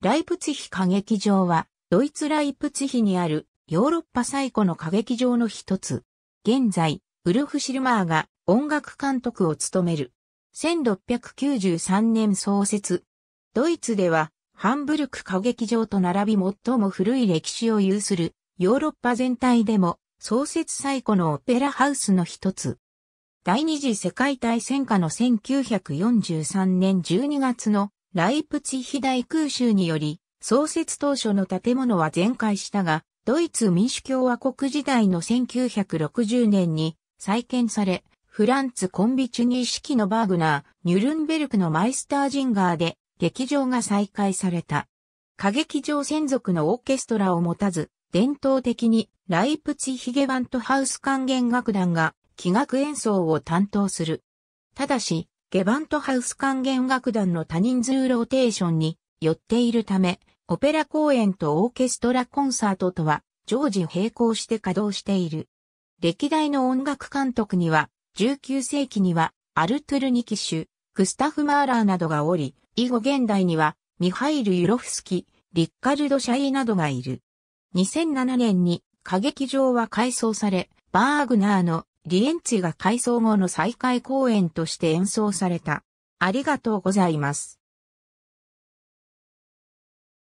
ライプツヒ歌劇場は、ドイツライプツヒにあるヨーロッパ最古の歌劇場の一つ。現在、ウルフ・シルマーが音楽監督を務める。1693年創設。ドイツでは、ハンブルク歌劇場と並び最も古い歴史を有する、ヨーロッパ全体でも創設最古のオペラハウスの一つ。第二次世界大戦下の1943年12月のライプツィヒ大空襲により、創設当初の建物は全壊したが、ドイツ民主共和国時代の1960年に再建され、フランツ・コンビチュニー式のバーグナー、ニュルンベルクのマイスタージンガーで劇場が再開された。歌劇場専属のオーケストラを持たず、伝統的にライプツィヒゲバントハウス管弦楽団が器楽演奏を担当する。ただし、ゲバントハウス管弦楽団の多人数ローテーションに寄っているため、オペラ公演とオーケストラコンサートとは常時並行して稼働している。歴代の音楽監督には、19世紀にはアルトゥルニキシュ、クスタフ・マーラーなどがおり、以後現代にはミハイル・ユロフスキ、リッカルド・シャイなどがいる。2007年に歌劇場は改装され、バーグナーのリエンツィが改装後の再開公演として演奏された。ありがとうございます。